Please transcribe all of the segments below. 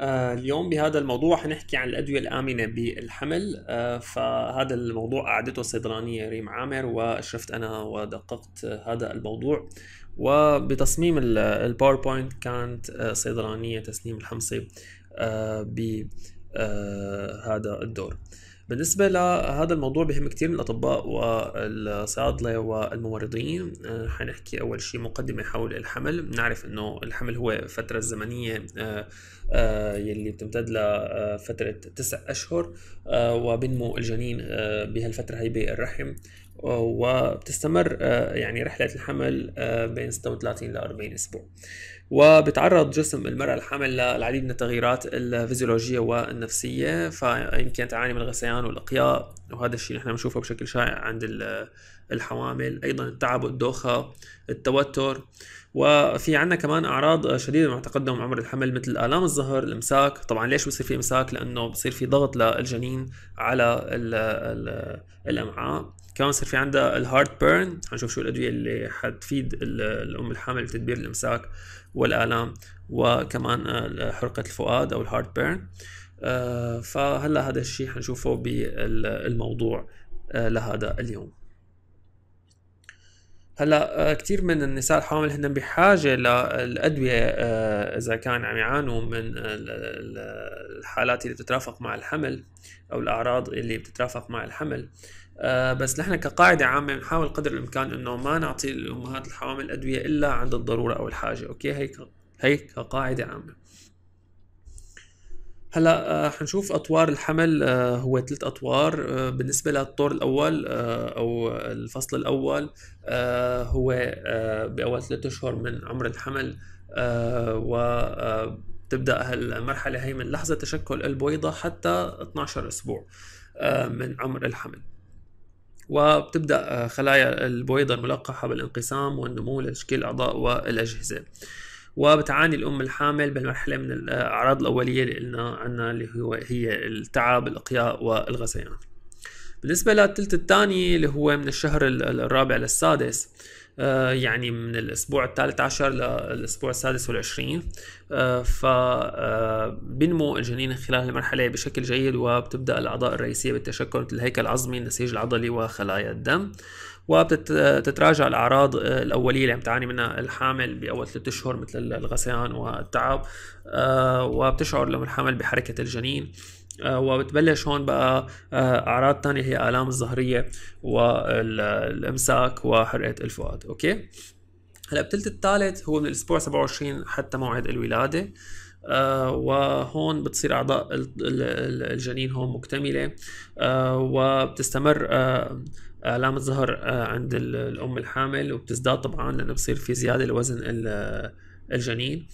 آه، اليوم بهذا الموضوع حنحكي عن الأدوية الآمنة بالحمل آه، فهذا الموضوع قعدته الصيدلانية ريم عامر وأشرفت أنا ودققت هذا الموضوع وبتصميم الباوربوينت كانت صيدلانية آه، تسنيم الحمصي بهذا الدور بالنسبه لهذا الموضوع بهم كثير من الاطباء والصيادله والممرضين آه، حنحكي اول شيء مقدمه حول الحمل بنعرف انه الحمل هو فترة زمنية آه، آه، يلي بتمتد لفتره تسع اشهر وبنمو الجنين بهالفتره هي بالرحم وبتستمر يعني رحله الحمل بين 36 ل 40 اسبوع وبتعرض جسم المرأة الحامل للعديد من التغييرات الفيزيولوجية والنفسية فيمكن تعاني من الغثيان والإقياء وهذا الشيء نحن بنشوفه بشكل شائع عند الحوامل أيضا التعب والدوخة التوتر وفي عندنا كمان أعراض شديدة مع تقدم عمر الحمل مثل آلام الظهر الإمساك طبعا ليش بصير في إمساك لأنه بصير في ضغط للجنين على الأمعاء كمان صار في عندها الهارت بيرن هنشوف شو الادويه اللي حتفيد الام الحامل بتدبير الامساك والالام وكمان حرقه الفؤاد او الهارت بيرن آه، فهلا هذا الشيء حنشوفه بالموضوع آه، لهذا اليوم هلا آه، كثير من النساء الحامل هن بحاجه للادويه اذا كان عم يعانوا من الحالات اللي بتترافق مع الحمل او الاعراض اللي بتترافق مع الحمل آه بس نحن كقاعدة عامة بنحاول قدر الإمكان إنه ما نعطي الأمهات الحوامل ادويه إلا عند الضرورة أو الحاجة، أوكي هي هي كقاعدة عامة. هلا آه، حنشوف أطوار الحمل آه، هو ثلاث أطوار آه، بالنسبة للطور الأول أو الفصل الأول هو بأول ثلاثة أشهر من عمر الحمل و تبدا هالمرحله هي من لحظه تشكل البويضه حتى 12 اسبوع من عمر الحمل وبتبدا آه، خلايا البويضه الملقحه بالانقسام والنمو لتشكيل الاعضاء والاجهزه وبتعاني الام الحامل بالمرحله من الاعراض آه، الاوليه اللي قلنا عنها اللي هو هي التعب الاقياء والغثيان بالنسبه للثلث الثاني اللي هو من الشهر الرابع للسادس آه، يعني من الأسبوع الثالث عشر للأسبوع السادس والعشرين آه، فبنمو آه، الجنين خلال المرحلة بشكل جيد وبتبدأ الأعضاء الرئيسية بالتشكل مثل الهيكل العظمي النسيج العضلي وخلايا الدم وبتتراجع الاعراض الاوليه اللي عم تعاني منها الحامل باول ثلاثة اشهر مثل الغثيان والتعب وبتشعر لما الحامل بحركه الجنين آه، وبتبلش هون بقى آه، اعراض تانية هي الام الظهريه والامساك وحرقه الفؤاد اوكي هلا الثلث الثالث هو من الاسبوع 27 حتى موعد الولاده آه وهون بتصير اعضاء الجنين هون مكتمله آه وبتستمر آه آلام الظهر آه، عند الأم الحامل وبتزداد طبعا لأنه بصير في زيادة لوزن الجنين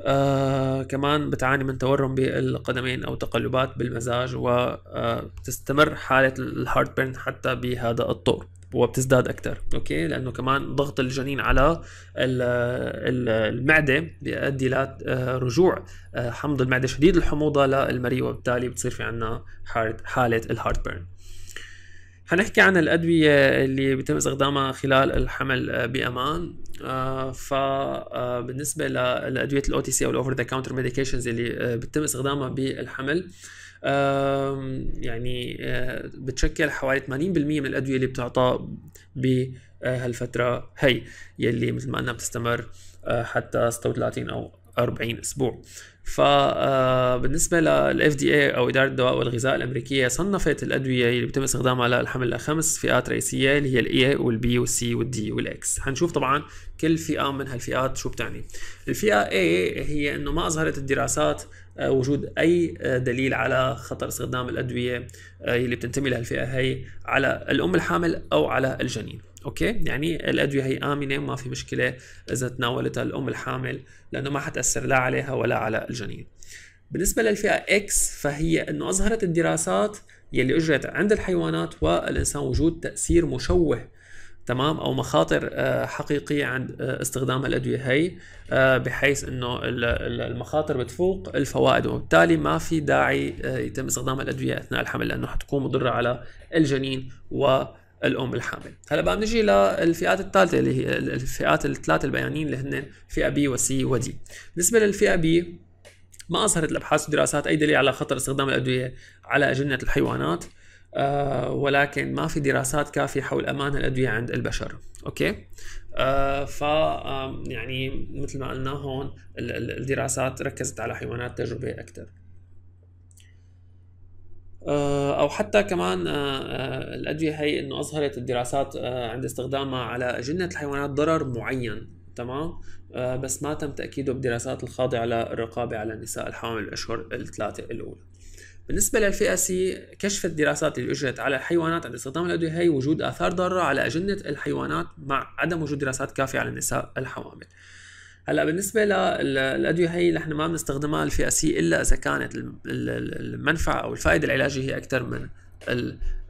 آه كمان بتعاني من تورم بالقدمين او تقلبات بالمزاج وتستمر آه، حاله الهارت بيرن حتى بهذا الطور وبتزداد اكثر اوكي لانه كمان ضغط الجنين على المعده بيؤدي لرجوع آه، آه، حمض المعده شديد الحموضه للمريء وبالتالي بتصير في عندنا حاله الهارت بيرن حنحكي عن الأدوية اللي بيتم استخدامها خلال الحمل آه، بأمان آه، فبالنسبة آه، لأدوية الأو تي سي أو الأوفر ذا كاونتر Medications اللي بيتم استخدامها بالحمل يعني بتشكل حوالي 80% من الأدوية اللي بتعطى بهالفترة هي يلي مثل ما قلنا بتستمر حتى 36 أو 40 اسبوع فبالنسبه آه، للاف دي اي او اداره الدواء والغذاء الامريكيه صنفت الادويه اللي بيتم استخدامها للحمل لخمس فئات رئيسيه اللي هي الاي والبي والسي والدي والاكس حنشوف طبعا كل فئه من هالفئات شو بتعني الفئه اي هي انه ما اظهرت الدراسات آه، وجود اي آه، دليل على خطر استخدام الادويه اللي بتنتمي لهالفئه هي على الام الحامل او على الجنين اوكي يعني الادويه هي امنه وما في مشكله اذا تناولتها الام الحامل لانه ما حتاثر لا عليها ولا على الجنين بالنسبه للفئه اكس فهي انه اظهرت الدراسات يلي اجرت عند الحيوانات والانسان وجود تاثير مشوه تمام او مخاطر آه، حقيقيه عند آه، استخدام الادويه هي آه، بحيث انه المخاطر بتفوق الفوائد وبالتالي ما في داعي يتم استخدام الادويه اثناء الحمل لانه حتكون مضره على الجنين و الام الحامل هلا بقى بنجي للفئات الثالثه اللي هي الفئات الثلاثه البيانيين اللي هن فئه بي وسي ودي بالنسبه للفئه بي ما اظهرت الابحاث والدراسات اي دليل على خطر استخدام الادويه على اجنه الحيوانات آه ولكن ما في دراسات كافيه حول امان الادويه عند البشر اوكي آه ف يعني مثل ما قلنا هون الدراسات ركزت على حيوانات تجربه اكثر آه، او حتى كمان آه، آه، الادويه هي انه اظهرت الدراسات عند استخدامها على اجنه الحيوانات ضرر معين تمام بس ما تم تاكيده بدراسات الخاضعه للرقابه على النساء الحامل الاشهر الثلاثه الاولى بالنسبة للفئة سي كشفت الدراسات اللي أجرت على الحيوانات عند استخدام الأدوية هي وجود آثار ضارة على أجنة الحيوانات مع عدم وجود دراسات كافية على النساء الحوامل. هلا بالنسبه للادويه هي نحن ما بنستخدمها سي الا اذا كانت المنفعه او الفائده العلاجيه هي اكثر من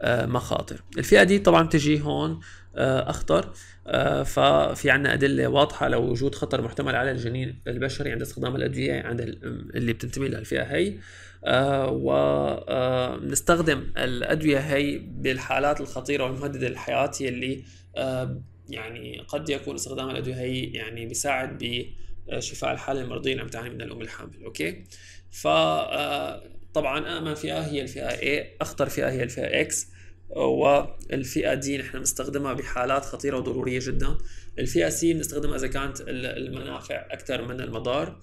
المخاطر آه، الفئه دي طبعا تجي هون آه، اخطر آه، ففي عنا ادله واضحه لوجود خطر محتمل على الجنين البشري عند استخدام الادويه عند اللي بتنتمي للفئه هي ونستخدم الادويه هي بالحالات الخطيره والمهدده للحياه يلي يعني قد يكون استخدام الادويه هي يعني بيساعد بشفاء الحاله المرضيه اللي عم تعاني منها الام الحامل اوكي ف آه، طبعا اما آه، فئه هي الفئه A اخطر فئه هي الفئه X والفئه دي نحن بنستخدمها بحالات خطيره وضروريه جدا الفئه C بنستخدمها اذا كانت المنافع اكثر من المضار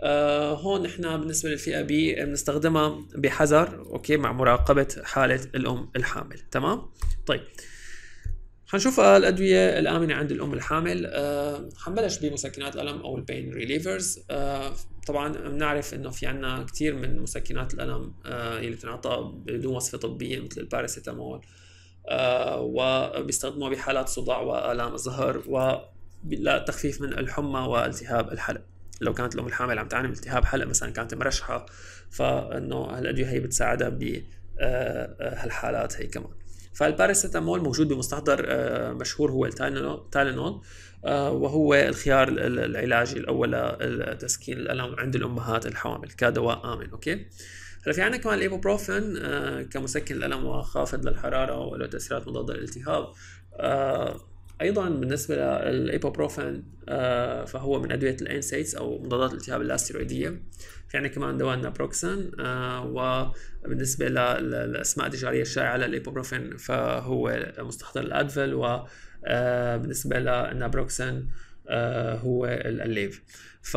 آه هون نحن بالنسبه للفئه بي بنستخدمها بحذر اوكي مع مراقبه حاله الام الحامل تمام طيب حنشوف الادويه الامنه عند الام الحامل أه حنبلش بمسكنات الالم او البين ريليفرز أه طبعا بنعرف انه في عنا كثير من مسكنات الالم أه اللي بتنعطى بدون وصفه طبيه مثل الباراسيتامول أه وبيستخدموها بحالات صداع والام الظهر ولتخفيف من الحمى والتهاب الحلق لو كانت الام الحامل عم تعاني من التهاب حلق مثلا كانت مرشحه فانه هالادويه هي بتساعدها بهالحالات آه، آه، هي كمان فالباراسيتامول موجود بمستحضر آه، مشهور هو التالينول آه، وهو الخيار العلاجي الاول لتسكين الالم عند الامهات الحوامل كدواء امن اوكي هلا في عندنا كمان الايبوبروفين آه، كمسكن الالم وخافض للحراره وله تاثيرات مضاده للالتهاب ايضا بالنسبه للايبوبروفين فهو من ادويه الانسيتس او مضادات الالتهاب الاستيرويديه في يعني عندنا كمان دواء نابروكسن آه، وبالنسبه للاسماء التجاريه الشائعه للايبوبروفين فهو مستحضر الادفل و آه، بالنسبه للنابروكسن آه، هو الليف ف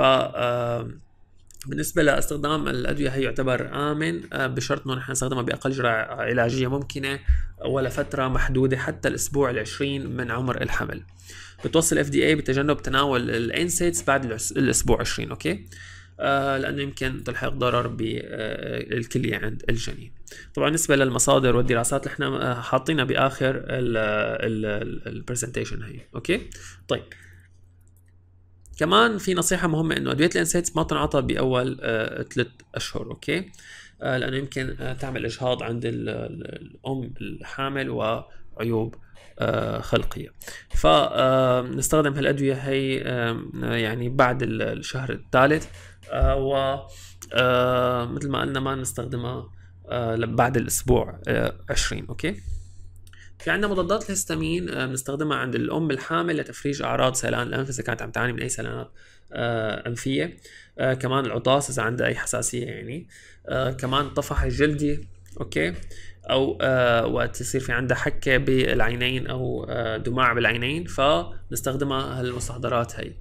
بالنسبة لاستخدام الأدوية هي يعتبر آمن بشرط إنه نحن نستخدمها بأقل جرعة علاجية ممكنة ولفترة محدودة حتى الأسبوع العشرين من عمر الحمل. بتوصل الاف دي اي بتجنب تناول الانسيتس بعد الأسبوع 20 أوكي؟ آه، لانه يمكن تلحق ضرر بالكليه آه، عند الجنين طبعا بالنسبه للمصادر والدراسات اللي احنا آه، حاطينها باخر البرزنتيشن هي اوكي طيب كمان في نصيحه مهمه انه ادويه الانسيتس ما تنعطى باول ثلاث اشهر اوكي لانه يمكن تعمل اجهاض عند الام الحامل وعيوب خلقيه فنستخدم هالادويه هي يعني بعد الشهر الثالث آه، و آه، مثل ما قلنا ما نستخدمها آه، بعد الاسبوع 20 اوكي في عندنا مضادات الهستامين بنستخدمها عند الام الحامل لتفريج اعراض سيلان الانف اذا كانت عم تعاني من اي سيلانات انفيه كمان العطاس اذا عندها اي حساسيه يعني كمان الطفح الجلدي اوكي او وقت يصير في عندها حكه بالعينين او دماع بالعينين فنستخدمها هالمستحضرات هي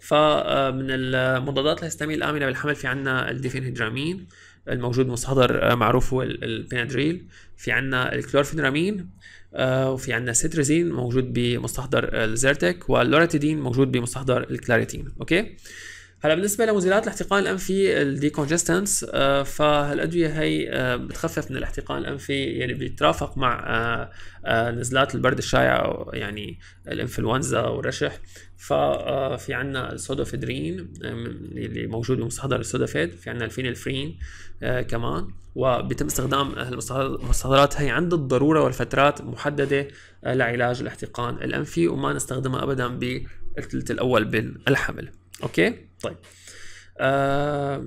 فمن المضادات الهستامين الآمنة بالحمل في عندنا الديفينهيدرامين الموجود مصدر آه، معروف هو البينادريل في عندنا الكلورفينرامين آه، وفي عندنا سيترزين موجود بمستحضر الزيرتك واللوراتيدين موجود بمستحضر الكلاريتين اوكي هلا بالنسبه لمزيلات الاحتقان الانفي الديكونجستنس آه، فهالادويه فالادويه هي آه، بتخفف من الاحتقان الانفي يلي يعني بيترافق مع آه، نزلات البرد الشائعه يعني الانفلونزا والرشح ففي عندنا السودوفيدرين اللي موجود بمستحضر السودافيد في عندنا الفينيلفرين كمان وبيتم استخدام المستحضرات هي عند الضروره والفترات محدده لعلاج الاحتقان الانفي وما نستخدمها ابدا بالثلث الاول الحمل اوكي طيب آه،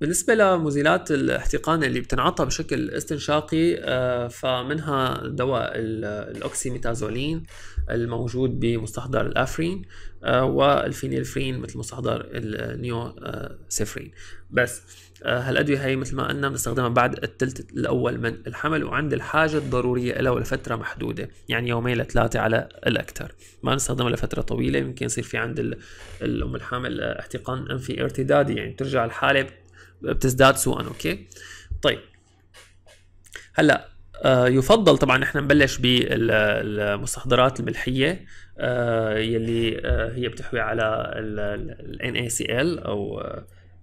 بالنسبة لمزيلات الاحتقان اللي بتنعطى بشكل استنشاقي آه، فمنها دواء الأوكسيميتازولين الموجود بمستحضر الأفرين آه، والفينيلفرين مثل مستحضر النيوسيفرين بس آه، هالأدوية هي مثل ما قلنا بنستخدمها بعد الثلث الأول من الحمل وعند الحاجة الضرورية لها ولفترة محدودة يعني يومين لثلاثة على الأكثر ما بنستخدمها لفترة طويلة يمكن يصير في عند الأم الحامل آه، احتقان أنفي ارتدادي يعني بترجع الحالة بتزداد سوءا أوكي طيب هلا آه، يفضل طبعا نحن نبلش بالمستحضرات الملحيه يلي هي بتحوي على ال NaCl او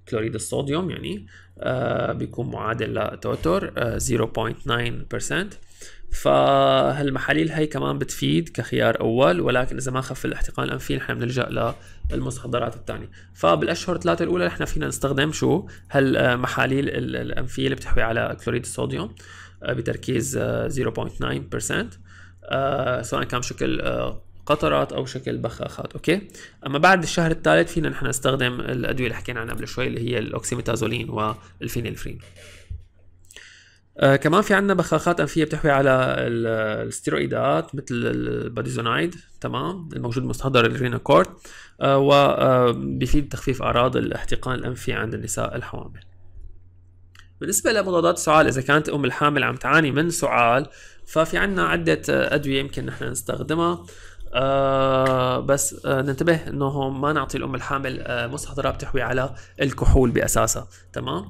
كلوريد الصوديوم يعني آه، بيكون معادل لتوتر 0.9% آه، فهالمحاليل هي كمان بتفيد كخيار اول ولكن اذا ما خف الاحتقان الانفي نحن بنلجا للمستحضرات الثانيه فبالاشهر الثلاثه الاولى نحن فينا نستخدم شو هالمحاليل الانفيه اللي بتحوي على كلوريد الصوديوم آه، بتركيز 0.9% سواء كان بشكل قطرات او شكل بخاخات اوكي اما بعد الشهر الثالث فينا نحن نستخدم الادويه اللي حكينا عنها قبل شوي اللي هي الاوكسيميتازولين والفينيلفرين آه كمان في عندنا بخاخات انفيه بتحوي على الستيرويدات مثل الباديزونايد تمام الموجود مستحضر الريناكورد آه وبيفيد آه، تخفيف اعراض الاحتقان الانفي عند النساء الحوامل بالنسبة لمضادات السعال إذا كانت أم الحامل عم تعاني من سعال ففي عنا عدة أدوية يمكن نحن نستخدمها آه بس آه ننتبه انه ما نعطي الام الحامل آه مستحضرات بتحوي على الكحول باساسها تمام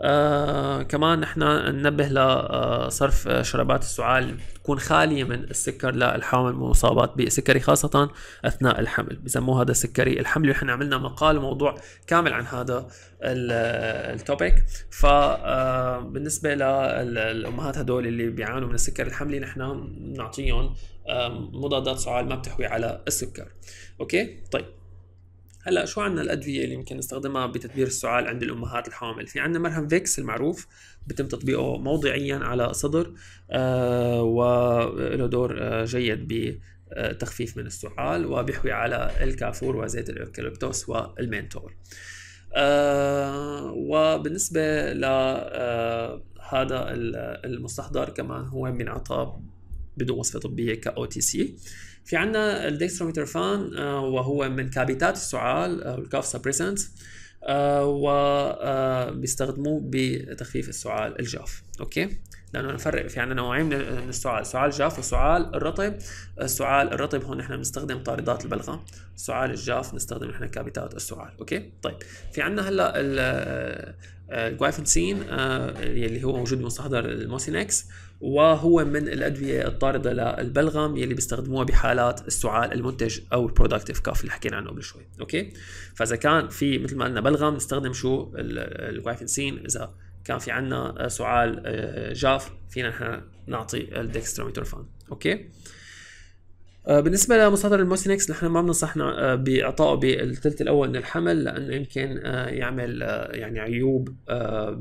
آه كمان نحن ننبه لصرف آه، آه، شربات السعال تكون خاليه من السكر للحامل المصابات بالسكري خاصه اثناء الحمل بسموه هذا سكري الحمل ونحن عملنا مقال وموضوع كامل عن هذا التوبيك آه، فبالنسبه للامهات هدول اللي بيعانوا من السكر الحملي نحن بنعطيهم مضادات سعال ما بتحوي على السكر اوكي طيب هلا شو عندنا الادويه اللي ممكن نستخدمها بتدبير السعال عند الامهات الحامل في عندنا مرهم فيكس المعروف بتم تطبيقه موضعيا على صدر آه وله دور آه جيد ب تخفيف من السعال وبيحوي على الكافور وزيت الاوكاليبتوس والمنتور آه وبالنسبة لهذا آه، المستحضر كمان هو بينعطى بدون وصفه طبيه كـ تي سي في عندنا فان آه، وهو من كابيتات السعال او الكاف سبريسنت وبيستخدموه بتخفيف السعال الجاف اوكي لانه نفرق في عندنا نوعين من السعال سعال جاف وسعال الرطب السعال الرطب هون نحن بنستخدم طاردات البلغه السعال الجاف بنستخدم نحن كابيتات السعال اوكي طيب في عندنا هلا آه، الجوايفنسين آه، آه، يلي هو موجود بمستحضر الموسينكس وهو من الادويه الطارده للبلغم يلي بيستخدموها بحالات السعال المنتج او البرودكتيف كاف اللي حكينا عنه قبل شوي اوكي فاذا كان في مثل ما قلنا بلغم نستخدم شو الجوايفنسين اذا كان في عندنا سعال آه، جاف فينا نحن نعطي الديكستروميتورفان اوكي آه، بالنسبه لمصادر الموسينكس نحن ما بننصحنا آه، باعطائه بالثلث الاول من الحمل لانه يمكن آه، يعمل يعني عيوب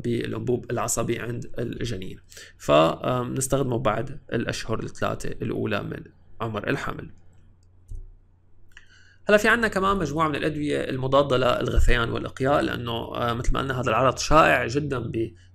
بالانبوب العصبي عند الجنين فبنستخدمه بعد الاشهر الثلاثه الاولى من عمر الحمل هلا في عندنا كمان مجموعه من الادويه المضاده للغثيان والاقياء لانه مثل ما قلنا هذا العرض شائع جدا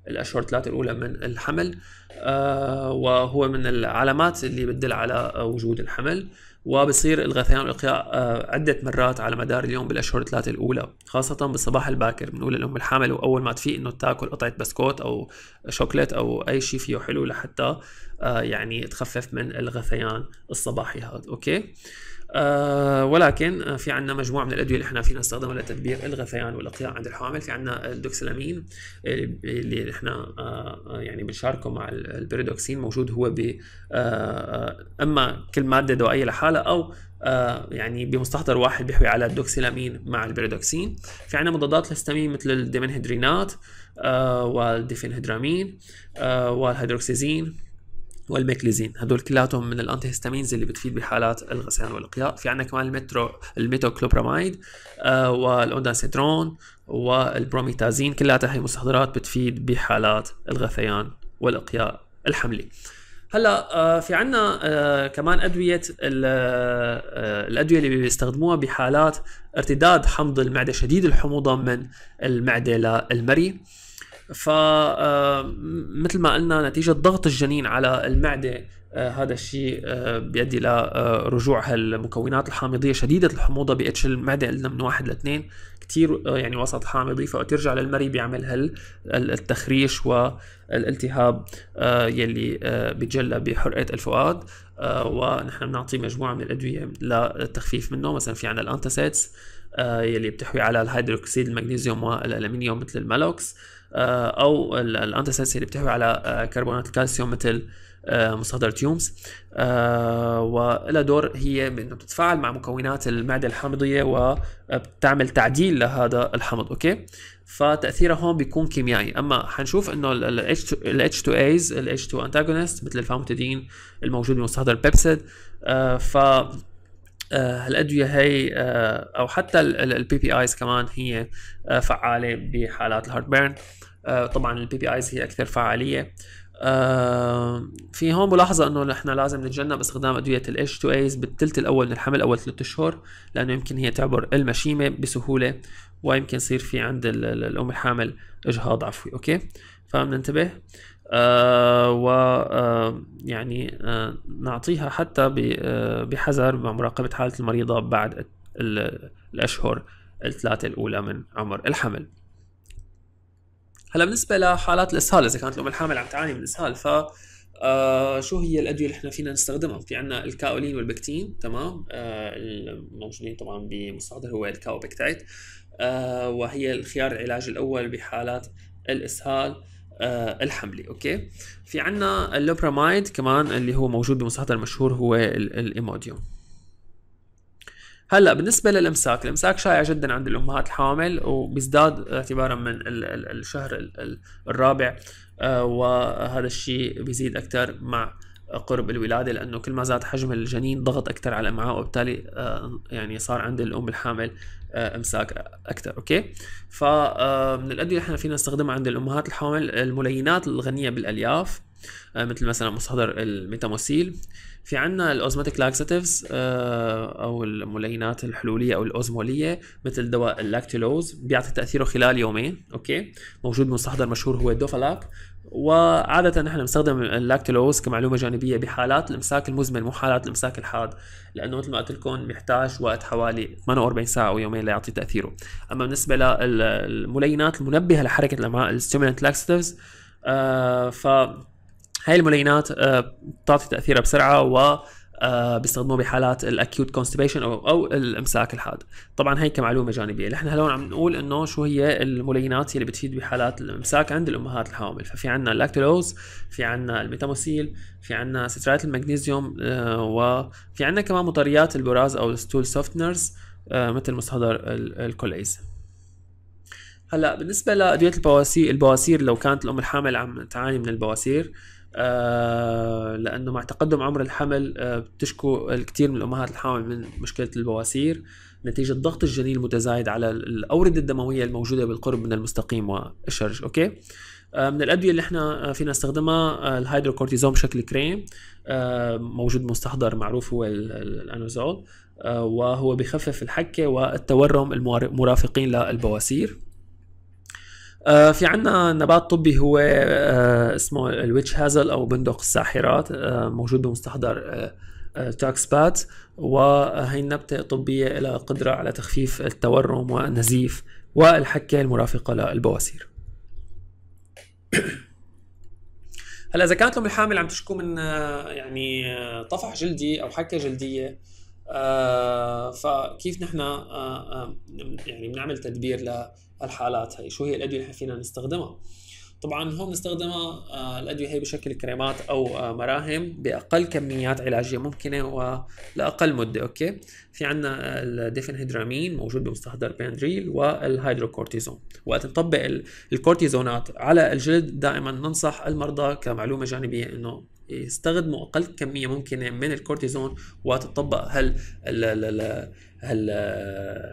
الأشهر الثلاثة الأولى من الحمل آه، وهو من العلامات اللي بتدل على وجود الحمل وبصير الغثيان والإقياء آه، عدة مرات على مدار اليوم بالأشهر الثلاثة الأولى خاصة بالصباح الباكر بنقول الام الحامل وأول ما تفيق إنه تاكل قطعة بسكوت أو شوكليت أو أي شيء فيه حلو لحتى آه، يعني تخفف من الغثيان الصباحي هذا أوكي آه، ولكن في عندنا مجموعه من الادويه اللي احنا فينا نستخدمها لتدبير الغثيان والاقياء عند الحوامل في عندنا الدوكسلامين اللي احنا آه، آه، يعني بنشاركه مع البريدوكسين موجود هو ب اما كل ماده دوائيه لحالها او يعني بمستحضر واحد بيحوي على الدوكسيلامين مع البريدوكسين في عندنا مضادات الهستامين مثل الديمنهيدرينات والديفينهيدرامين والهيدروكسيزين والميكليزين هدول كلاتهم من الانتي هيستامينز اللي بتفيد بحالات الغثيان والقياء في عندنا كمان المترو الميتوكلوبراميد آه والبروميتازين كلاتها هي مستحضرات بتفيد بحالات الغثيان والاقياء الحملي هلا آه، في عندنا آه، كمان ادويه آه، الادويه اللي بيستخدموها بحالات ارتداد حمض المعده شديد الحموضه من المعده للمري ف آه، مثل ما قلنا نتيجة ضغط الجنين على المعدة آه، هذا الشيء آه، بيؤدي إلى رجوع هالمكونات الحامضية شديدة الحموضة بي المعدة قلنا من واحد لاتنين كتير يعني وسط حامضي فترجع للمري بيعمل هال التخريش والالتهاب يلي بيتجلى بحرقة الفؤاد ونحن بنعطي مجموعة من الأدوية للتخفيف منه مثلا في عندنا الأنتاسيتس يلي بتحوي على الهيدروكسيد المغنيسيوم والألمنيوم مثل المالوكس آه، او الانتاسيدز اللي بتحوي على آه، كربونات الكالسيوم مثل آه، مصادر تيومز ولها دور هي انه بتتفاعل مع مكونات المعده الحامضيه وبتعمل تعديل لهذا الحمض اوكي فتاثيرها هون بيكون كيميائي اما حنشوف انه ال H2As ال H2 antagonist مثل الفاموتيدين الموجود بمصادر البيبسيد ف آه، هالادويه هي آه، او حتى البي بي ايز كمان هي آه، فعاله بحالات الهارت بيرن طبعا البي بي ايز هي اكثر فعاليه في هون ملاحظة انه نحن لازم نتجنب استخدام ادوية ال H2As بالثلث الاول من الحمل اول ثلاثة اشهر لانه يمكن هي تعبر المشيمة بسهولة ويمكن يصير في عند الام الحامل اجهاض عفوي اوكي فبننتبه آه، و آه، يعني آه، نعطيها حتى بحذر مراقبة حالة المريضة بعد الأشهر الثلاثة الأولى من عمر الحمل هلا بالنسبة لحالات الإسهال إذا كانت الأم الحامل عم تعاني من إسهال ف شو هي الادويه اللي احنا فينا نستخدمها؟ في عندنا الكاولين والبكتين تمام؟ الموجودين طبعا بمصادر هو الكاوبكتايت وهي الخيار العلاج الاول بحالات الاسهال آه، الحملي اوكي في عنا اللوبرامايد كمان اللي هو موجود بمصحتها المشهور هو الايموديوم هلا بالنسبه للامساك الامساك شائع جدا عند الامهات الحامل وبيزداد اعتبارا من الشهر الرابع آه، وهذا الشيء بيزيد اكثر مع قرب الولادة لأنه كل ما زاد حجم الجنين ضغط أكثر على الأمعاء وبالتالي آه، يعني صار عند الأم الحامل آه، امساك اكثر اوكي فمن آه، الادويه اللي احنا فينا نستخدمها عند الامهات الحامل الملينات الغنيه بالالياف آه، مثل مثلا مصدر الميتاموسيل في عنا الاوزماتيك لاكساتيفز او الملينات الحلوليه او الاوزموليه مثل دواء اللاكتيلوز بيعطي تاثيره خلال يومين اوكي موجود مستحضر مشهور هو الدوفالاك وعادة نحن بنستخدم اللاكتلوز كمعلومة جانبية بحالات الإمساك المزمن مو حالات الإمساك الحاد لأنه مثل ما قلت لكم بيحتاج وقت حوالي 48 ساعة أو يومين ليعطي تأثيره أما بالنسبة للملينات المنبهة لحركة الأمعاء الستيمولنت لاكستيفز آه ف هاي الملينات آه بتعطي تأثيرها بسرعة و آه، بيستخدموه بحالات الاكيوت كونستيبيشن او او الامساك الحاد طبعا هي كمعلومه جانبيه نحن هلا عم نقول انه شو هي الملينات اللي بتفيد بحالات الامساك عند الامهات الحامل ففي عندنا اللاكتولوز في عندنا الميتاموسيل في عندنا سترات المغنيسيوم آه، وفي عندنا كمان مطريات البراز او الستول سوفتنرز آه، مثل مستحضر الكوليز هلا بالنسبة لأدوية البواسير البواسير لو كانت الأم الحامل عم تعاني من البواسير آه، لانه مع تقدم عمر الحمل آه، بتشكو الكثير من الامهات الحامل من مشكله البواسير نتيجه ضغط الجنين المتزايد على الاورده الدمويه الموجوده بالقرب من المستقيم والشرج اوكي آه، من الادويه اللي احنا فينا نستخدمها الهيدروكورتيزون بشكل كريم موجود مستحضر معروف هو الانوزول وهو بخفف الحكه والتورم المرافقين للبواسير آه في عنا نبات طبي هو آه اسمه الويتش هازل او بندق الساحرات آه موجود بمستحضر آه، آه، تاكس بات وهي النبتة طبية لها قدرة على تخفيف التورم والنزيف والحكة المرافقة للبواسير هلا اذا كانت الام الحامل عم تشكو من آه، يعني طفح جلدي او حكه جلديه فكيف نحن يعني بنعمل تدبير الحالات هي شو هي الادويه اللي فينا نستخدمها طبعا هون بنستخدمها آه، الادويه هي بشكل كريمات او آه، مراهم باقل كميات علاجيه ممكنه ولاقل مده اوكي في عندنا الديفنهيدرامين موجود بمستحضر باندريل والهيدروكورتيزون وقت نطبق الكورتيزونات على الجلد دائما ننصح المرضى كمعلومه جانبيه انه يستخدموا اقل كميه ممكنه من الكورتيزون وتطبق هل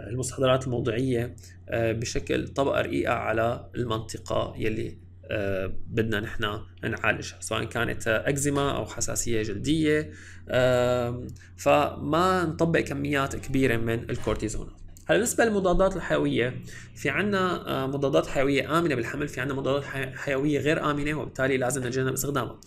المستحضرات الموضعيه آه، بشكل طبقه رقيقه على المنطقه يلي آه، بدنا نحن نعالجها سواء كانت اكزيما او حساسيه جلديه فما نطبق كميات كبيره من الكورتيزون هلا بالنسبه للمضادات الحيويه في عنا آه، مضادات حيويه امنه بالحمل في عنا مضادات حيويه غير امنه وبالتالي لازم نتجنب استخدامها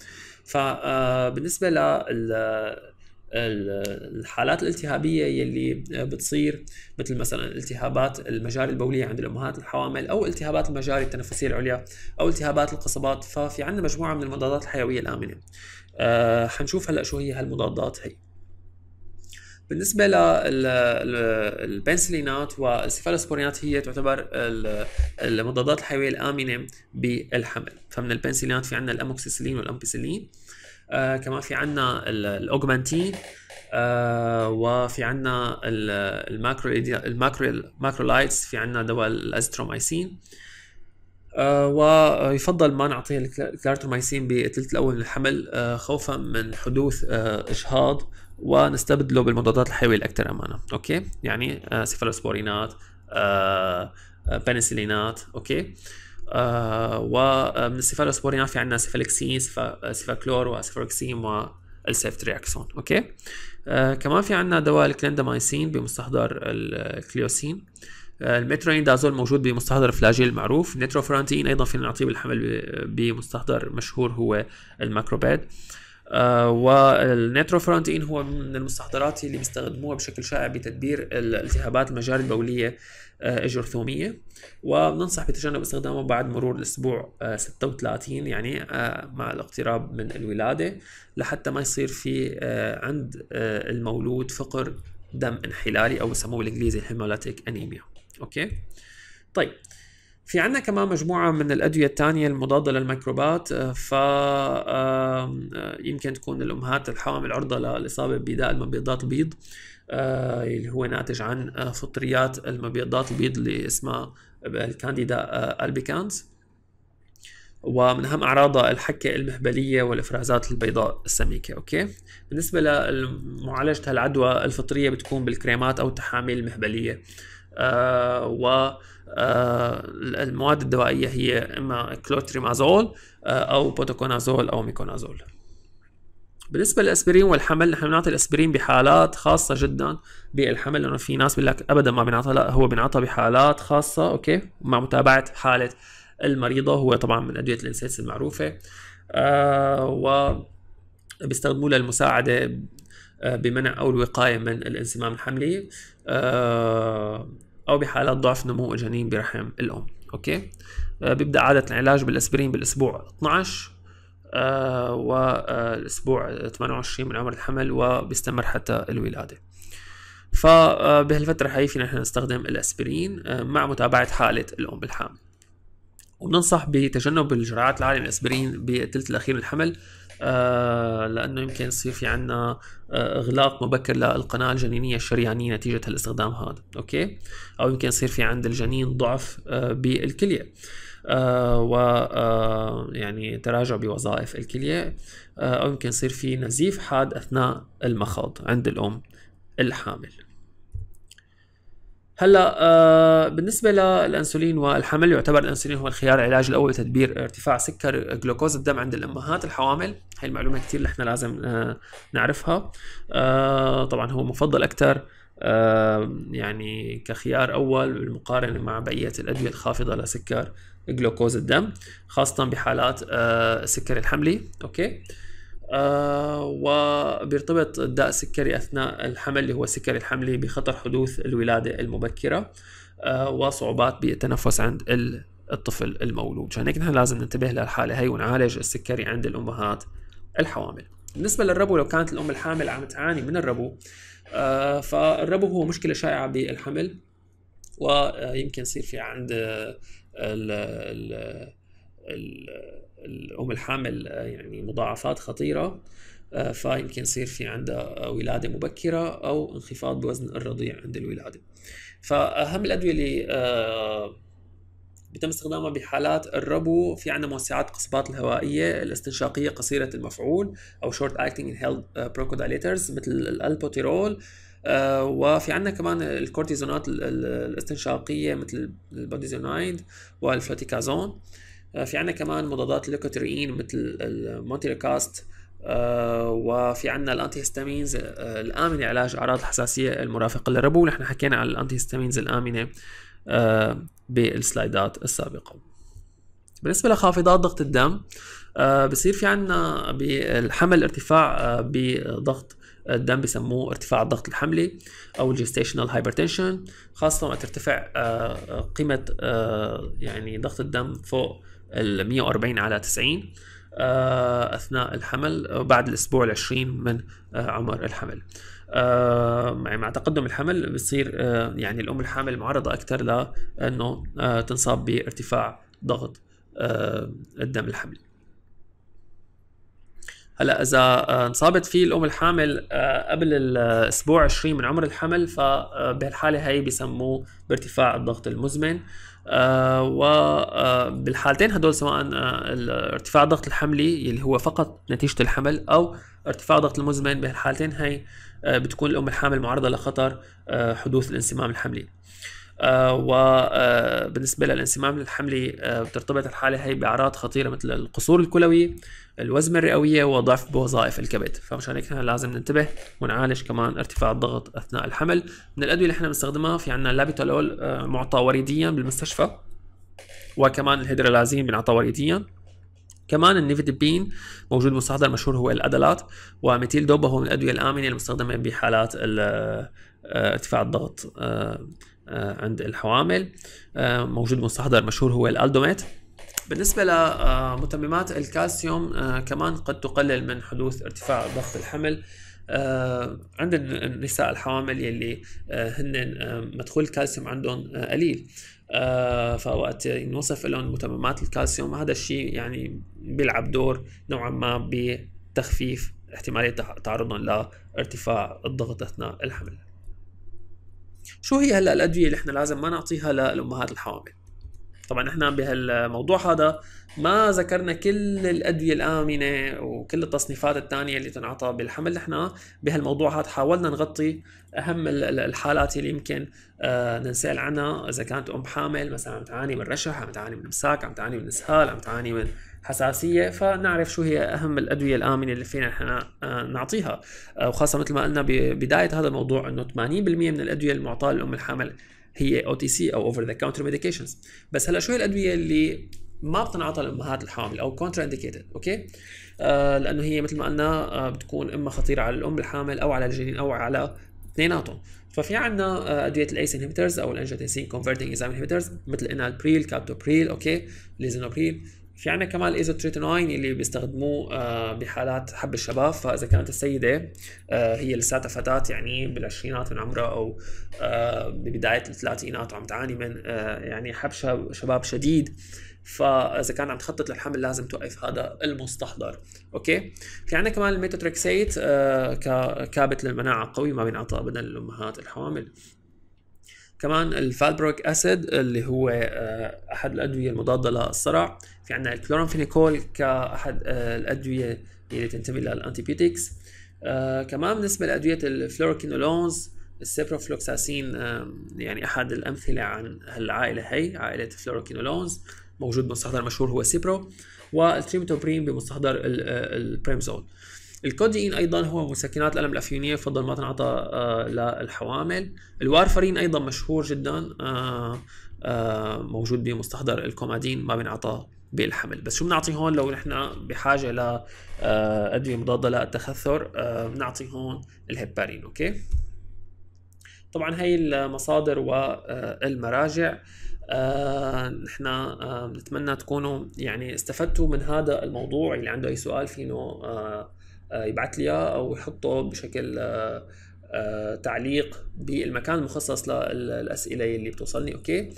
فبالنسبه آه، لل الحالات الالتهابيه يلي بتصير مثل مثلا التهابات المجاري البوليه عند الامهات الحوامل او التهابات المجاري التنفسيه العليا او التهابات القصبات ففي عندنا مجموعه من المضادات الحيويه الامنه أه حنشوف هلا شو هي هالمضادات هي بالنسبه للبنسلينات والسيفالوسبورينات هي تعتبر المضادات الحيويه الامنه بالحمل فمن البنسلينات في عندنا الأموكسيسلين والأمبيسلين آه كمان في عندنا الأوغمانتين آه وفي عندنا الماكرو الماكرو الماكرولايتس في عندنا دواء الازترومايسين آه ويفضل ما نعطيه الكلارترومايسين بالثلث الاول من الحمل آه خوفا من حدوث آه اجهاض ونستبدله بالمضادات الحيويه الاكثر امانه اوكي يعني آه، سيفالوسبورينات آه، آه، بنسلينات اوكي ومن السيفالوسبورينات في عندنا سيفالكسين سيفاكلور وسيفاروكسين والسيفترياكسون اوكي آه كمان في عندنا دواء الكليندامايسين بمستحضر الكليوسين المترونيدازول موجود بمستحضر فلاجيل المعروف نيتروفرانتين ايضا فينا نعطيه بالحمل بمستحضر مشهور هو الماكروبيد آه والنيتروفرونتين هو من المستحضرات اللي بيستخدموها بشكل شائع بتدبير الالتهابات المجاري البوليه الجرثوميه آه، وبننصح بتجنب استخدامه بعد مرور الاسبوع 36 آه، يعني آه، مع الاقتراب من الولاده لحتى ما يصير في عند المولود فقر دم انحلالي او بسموه بالانجليزي هيمولاتيك انيميا اوكي طيب في عندنا كمان مجموعة من الأدوية الثانية المضادة للميكروبات آه، ف آه، يمكن تكون الأمهات الحوامل عرضة للإصابة بداء المبيضات البيض آه، اللي هو ناتج عن فطريات المبيضات البيض اللي اسمها الكانديدا ألبيكانز ومن اهم اعراضها الحكه المهبليه والافرازات البيضاء السميكه اوكي بالنسبه لمعالجه هالعدوى الفطريه بتكون بالكريمات او التحاميل المهبليه و آه، المواد الدوائية هي إما كلوتريمازول آه، أو بوتوكونازول أو ميكونازول بالنسبة للأسبرين والحمل نحن بنعطي الأسبرين بحالات خاصة جدا بالحمل لأنه في ناس بيقول لك أبدا ما بنعطى لا هو بنعطى بحالات خاصة أوكي مع متابعة حالة المريضة هو طبعا من أدوية الإنسيس المعروفة آه و بيستخدموه للمساعدة آه، بمنع أو الوقاية من الانسمام الحملي آه أو بحالات ضعف نمو الجنين برحم الأم أوكي آه، بيبدأ عادة العلاج بالأسبرين بالأسبوع 12 والأسبوع 28 من عمر الحمل وبيستمر حتى الولادة فبهالفترة آه، هي فينا نحن نستخدم الأسبرين آه، مع متابعة حالة الأم الحامل وبننصح بتجنب الجرعات العالية من الأسبرين بالثلث الأخير من الحمل آه، لانه يمكن يصير في عندنا آه، اغلاق مبكر للقناه الجنينيه الشريانيه نتيجه هالاستخدام هذا اوكي او يمكن يصير في عند الجنين ضعف آه، بالكليه آه و آه يعني تراجع بوظائف الكليه آه او يمكن يصير في نزيف حاد اثناء المخاض عند الام الحامل هلا آه، بالنسبه للانسولين والحمل يعتبر الانسولين هو الخيار العلاج الاول لتدبير ارتفاع سكر جلوكوز الدم عند الامهات الحوامل هي المعلومه كثير نحن لازم آه، نعرفها آه، طبعا هو مفضل اكثر يعني كخيار اول بالمقارنه مع بقيه الادويه الخافضه لسكر جلوكوز الدم خاصه بحالات السكر الحملي اوكي آه، وبيرتبط الداء السكري أثناء الحمل اللي هو السكري الحملي بخطر حدوث الولادة المبكرة آه، وصعوبات بالتنفس عند الطفل المولود عشان هيك نحن لازم ننتبه للحالة هي ونعالج السكري عند الأمهات الحوامل بالنسبة للربو لو كانت الأم الحامل عم تعاني من الربو آه، فالربو هو مشكلة شائعة بالحمل ويمكن يصير في عند ال ال ال الام الحامل آه، يعني مضاعفات خطيره آه، فيمكن يصير في عندها ولاده مبكره او انخفاض بوزن الرضيع عند الولاده فاهم الادويه اللي آه، بيتم استخدامها بحالات الربو في عندنا موسعات القصبات الهوائيه الاستنشاقيه قصيره المفعول او شورت اكتنج انهيلد برونكودايليترز مثل الالبوتيرول وفي عندنا كمان الكورتيزونات الاستنشاقيه مثل البوديزونايد والفلوتيكازون آه، في عندنا كمان مضادات الليكوتريين مثل المونتيلوكاست آه، وفي عندنا الانتي هيستامينز آه، الامنه علاج اعراض الحساسيه المرافقه للربو نحن حكينا عن الانتي هيستامينز الامنه بالسلايدات السابقه بالنسبه لخافضات ضغط الدم بصير في عندنا بالحمل ارتفاع بضغط الدم بسموه ارتفاع الضغط الحملي او الجستيشنال هايبرتنشن خاصه وقت ترتفع قيمه يعني ضغط الدم فوق ال 140 على 90 آه، اثناء الحمل آه، بعد الاسبوع ال 20 من آه، عمر الحمل يعني مع تقدم الحمل بتصير يعني الام الحامل معرضه اكثر لانه تنصاب بارتفاع ضغط الدم الحملي هلا اذا انصابت فيه الام الحامل قبل الاسبوع 20 من عمر الحمل فبهالحاله هي بسموه بارتفاع الضغط المزمن آه، وبالحالتين آه، هدول سواء آه، ارتفاع الضغط الحملي اللي هو فقط نتيجة الحمل أو ارتفاع ضغط المزمن بهالحالتين هي بتكون الأم الحامل معرضة لخطر حدوث الانسمام الحملي آه، وبالنسبه آه، للانسمام الحملي آه، بترتبط الحاله هي باعراض خطيره مثل القصور الكلوي الوزمه الرئويه وضعف بوظائف الكبد فمشان هيك لازم ننتبه ونعالج كمان ارتفاع الضغط اثناء الحمل من الادويه اللي احنا بنستخدمها في عندنا اللابيتالول معطى وريديا بالمستشفى وكمان الهيدرالازين بنعطى وريديا كمان النيفيدبين موجود مستحضر مشهور هو الادلات وميتيل دوبا هو من الادويه الامنه المستخدمه بحالات ارتفاع الضغط آه، عند الحوامل آه، موجود مستحضر مشهور هو الالدوميت بالنسبة لمتممات الكالسيوم آه، كمان قد تقلل من حدوث ارتفاع ضغط الحمل عند النساء الحوامل يلي هن مدخول الكالسيوم عندهم قليل فوقت نوصف لهم متممات الكالسيوم هذا الشيء يعني بيلعب دور نوعا ما بتخفيف احتمالية تعرضهم لارتفاع الضغط أثناء الحمل شو هي هلا الادويه اللي احنا لازم ما نعطيها للامهات الحوامل طبعا احنا بهالموضوع هذا ما ذكرنا كل الادويه الامنه وكل التصنيفات الثانيه اللي تنعطى بالحمل نحن بهالموضوع هذا حاولنا نغطي اهم الحالات اللي يمكن آه، ننسال عنها اذا كانت ام حامل مثلا عم تعاني من رشح عم تعاني من امساك عم تعاني من اسهال عم تعاني من حساسيه فنعرف شو هي اهم الادويه الامنه اللي فينا نحن آه، نعطيها آه، وخاصه مثل ما قلنا ببدايه هذا الموضوع انه 80% من الادويه المعطاه للام الحامل هي او تي سي او اوفر ذا كاونتر ميديكيشنز بس هلا شو هي الادويه اللي ما بتنعطى للامهات الحامل او كونترا انديكيتد اوكي آه، لانه هي مثل ما قلنا بتكون اما خطيره على الام الحامل او على الجنين او على اثنيناتهم ففي عندنا ادويه الايس انهبيترز او الانجيوتنسين كونفرتنج انزيم انهبيترز مثل انالبريل كابتوبريل اوكي ليزينوبريل في عندنا كمان الايزوتريتينوين اللي بيستخدموه آه، بحالات حب الشباب فاذا كانت السيده آه، هي لساتها فتاه يعني بالعشرينات من عمرها او آه، ببدايه الثلاثينات وعم تعاني من يعني حب شباب شديد فاذا كان عم تخطط للحمل لازم توقف هذا المستحضر اوكي في عندنا كمان الميتوتريكسيت كابت للمناعه قوي ما بينعطى ابدا للامهات الحوامل كمان الفالبروك اسيد اللي هو آه، احد الادويه المضاده للصرع في عندنا الكلورامفينيكول كاحد آه، الادويه اللي تنتمي للانتيبيوتكس آه، كمان بالنسبه لادويه الفلوروكينولونز السيبروفلوكساسين يعني احد الامثله عن هالعائله هي عائله الفلوروكينولونز موجود بمستحضر مشهور هو سيبرو والتريمتوبرين بمستحضر البريمزول الكوديين ايضا هو مسكنات الالم الافيونيه يفضل ما تنعطى آه، للحوامل الوارفرين ايضا مشهور جدا آه، آه، موجود بمستحضر الكومادين ما بنعطى بالحمل بس شو بنعطي هون لو نحن بحاجه ل ادويه مضاده للتخثر بنعطي هون الهيبارين اوكي طبعا هي المصادر والمراجع نحن نتمنى تكونوا يعني استفدتوا من هذا الموضوع اللي عنده اي سؤال فينو آه آه، يبعث لي اياه او يحطه بشكل آه، آه، تعليق بالمكان المخصص للاسئله اللي بتوصلني اوكي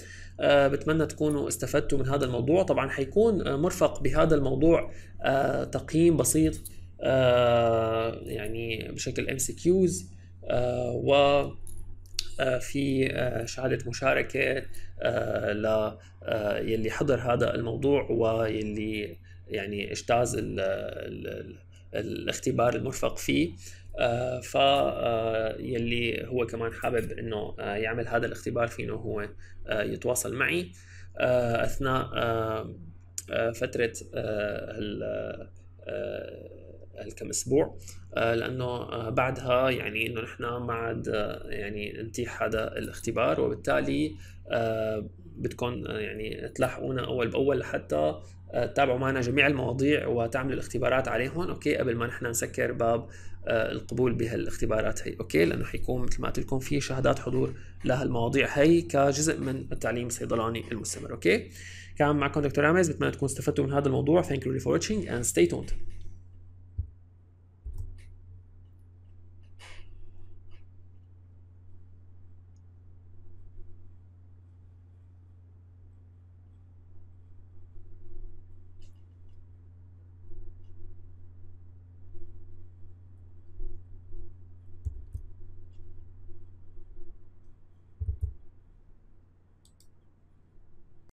بتمنى تكونوا استفدتوا من هذا الموضوع طبعا حيكون مرفق بهذا الموضوع تقييم بسيط يعني بشكل ام سي كيوز و في شهادة مشاركة ل يلي حضر هذا الموضوع ويلي يعني اجتاز ال ال الاختبار المرفق فيه آه ف آه، يلي هو كمان حابب انه آه، يعمل هذا الاختبار فيه انه هو آه، يتواصل معي اثناء فتره هالكم اسبوع لانه بعدها يعني انه نحن ما عاد يعني نتيح هذا الاختبار وبالتالي بدكم آه، يعني تلاحقونا اول باول لحتى آه، تتابعوا معنا جميع المواضيع وتعملوا الاختبارات عليهم اوكي قبل ما نحن نسكر باب آه، القبول بهالاختبارات هي اوكي لانه حيكون مثل ما قلت لكم في شهادات حضور لهالمواضيع هي كجزء من التعليم الصيدلاني المستمر اوكي كان معكم دكتور رامز بتمنى تكونوا استفدتوا من هذا الموضوع ثانك يو فور واتشينج اند ستي tuned